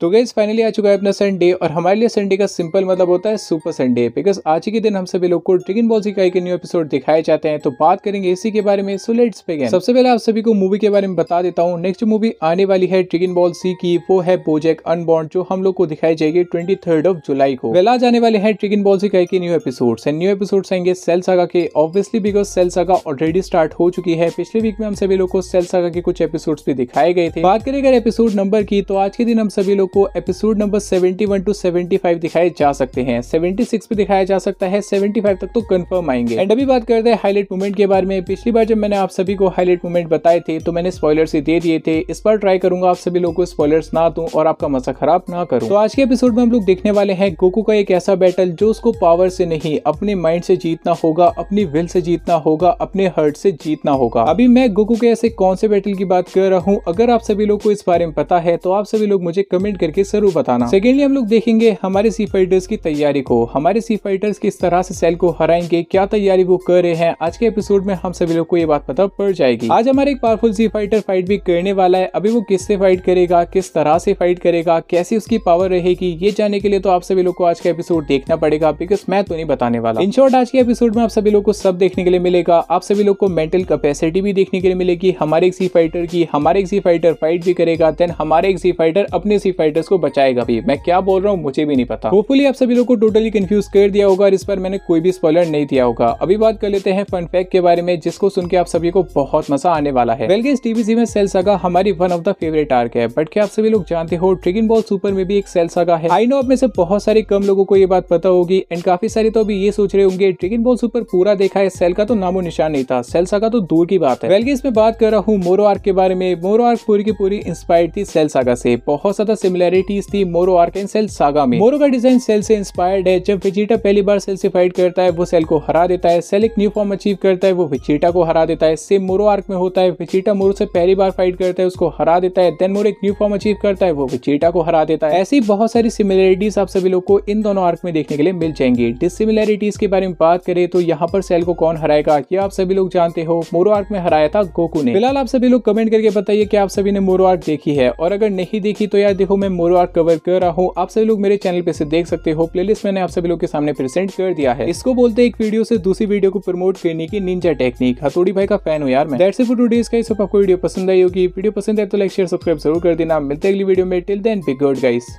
तो gas finally आ चुका है अपना संडे और हमारे लिए संडे का सिंपल मतलब होता है सुपर संडे बिकॉज आज के दिन हम सभी लोग को ट्रिकिन बॉल जी का एक न्यू एपिसोड दिखाए जाते हैं तो बात करेंगे इसी के बारे में सो लेट्स बिगिन सबसे पहले आप सभी को मूवी के बारे में बता देता हूँ नेक्स्ट मूवी आने वाली है ट्रिकिन बॉल सी की वो है बोजेक अनबॉन्ड जो हम लोग को दिखाई जाएगी ट्वेंटी ऑफ जुलाई को वेल आज आने वाले हैं ट्रिकिन बॉल जी का एक new episode and new episode आएंगे सेल सागा के obviously because cell saga already start हो चुकी है पिछले वीक में हम सभी लोग को सेल सागा के कुछ एपिसोड भी दिखाए गए थे बात करें अगर एपिसोड नंबर की तो आज के दिन हम सभी लोग को एपिसोड नंबर 71 टू 75 दिखाए जा सकते हैं 76 पे दिखाया जा सकता है 75 तक तो कंफर्म आएंगे एंड अभी बात करते हैं हाईलाइट मूवमेंट के बारे में पिछली बार जब मैंने आप सभी को हाईलाइट मूवमेंट बताए थे तो मैंने स्पॉयलर्स ही दे दिए थे इस बार ट्राई करूंगा आप सभी लोगों को स्पॉयलर्स ना दू और आपका मजा खराब ना करूँ तो आज के एपिसोड में हम लोग देखने वाले हैं गोकू का एक ऐसा बैटल जो उसको पावर से नहीं अपने माइंड से जीतना होगा अपनी विल से जीतना होगा अपने हर्ट से जीतना होगा अभी मैं गोकू के ऐसे कौन से बैटल की बात कर रहा हूँ अगर आप सभी लोग को इस बारे में पता है तो आप सभी लोग मुझे कमेंट कमेंट करके जरूर बताना सेकेंडली हम लोग देखेंगे हमारे सी फाइटर्स की तैयारी को हमारे सी फाइटर्स किस तरह से सेल को हराएंगे क्या तैयारी वो कर रहे हैं आज के एपिसोड में हम सभी लोग को ये बात पता पड़ जाएगी आज हमारे एक पावरफुल सी फाइटर फाइट भी करने वाला है अभी वो किससे फाइट करेगा किस तरह से फाइट करेगा कैसी उसकी पावर रहेगी ये जानने के लिए तो आप सभी लोग को आज का एपिसोड देखना पड़ेगा बिकॉज मैं तो नहीं बताने वाला इन शॉर्ट आज के एपिसोड में आप सभी लोग को सब देखने के लिए मिलेगा आप सभी लोग को मेंटल कैपेसिटी भी देखने के लिए मिलेगी हमारे एक सी फाइटर की हमारे एक सी फाइटर फाइट भी करेगा देन हमारे एक सी फाइटर अपने सी फाइटर राइडर्स को बचाएगा भी मैं क्या बोल रहा हूँ मुझे भी नहीं पता होपफुली आप सभी लोग को टोटली कंफ्यूज कर दिया होगा और इस पर मैंने कोई भी स्पॉलर नहीं दिया होगा अभी बात कर लेते हैं फन फैक्ट के बारे में जिसको सुन के आप सभी को बहुत मजा आने वाला है वेलगेज टीवी में सेल सगा हमारी one of the favourite arc है बट क्या आप सभी लोग जानते हो ट्रिगिन बॉल सुपर में भी एक सेल सगा है आई नो आप में से बहुत सारे कम लोगों को ये बात पता होगी एंड काफी सारे तो अभी ये सोच रहे होंगे ट्रिगिन बॉल सुपर पूरा देखा है सेल का तो नामो निशान नहीं था सेल सगा तो दूर की बात है वेलगेज में बात कर रहा हूँ मोरो आर्क के बारे में मोरो आर्क पूरी की पूरी इंस्पायर्ड थी सेल सागा से बहुत ज्यादा सिमिलर सिमिलैरिटीज थी मोरो आर्क एंड सेल सागा में मोरो का डिजाइन सेल से इंस्पायर्ड है जब वेजिटा पहली बार सेल से फाइट करता है वो सेल को हरा देता है सेल एक न्यू फॉर्म अचीव करता है वो वेजिटा को हरा देता है सेम मोरो आर्क में होता है वेजिटा मोरो से पहली बार फाइट करता है उसको हरा देता है देन मोरो एक न्यू फॉर्म अचीव करता है वो वेजिटा को हरा देता है ऐसी बहुत सारी सिमिलैरिटीज आप सभी लोग को इन दोनों आर्क में देखने के लिए मिल जाएंगी डिसिमिलैरिटीज के बारे में बात करें तो यहाँ पर सेल को कौन हराएगा ये आप सभी लोग जानते हो मोरो आर्क में हराया था गोकू ने फिलहाल आप सभी लोग कमेंट करके बताइए कि आप सभी ने मोरो आर्क देखी है और अगर नहीं देखी तो यार देखो मैं मैं मोरवार कवर कर रहा हूँ आप सभी लोग मेरे चैनल पे से देख सकते हो प्लेलिस्ट मैंने आप सभी लोग के सामने प्रेजेंट कर दिया है इसको बोलते एक वीडियो से दूसरी वीडियो को प्रमोट करने की निंजा टेक्निक हथोड़ी भाई का फैन हो यार मैं दैट्स फॉर टुडेस गाइस आपको वीडियो पसंद आई होगी वीडियो पसंद आए तो लाइक शेयर सब्सक्राइब जरूर कर देना मिलते हैं अगली वीडियो में till then be good guys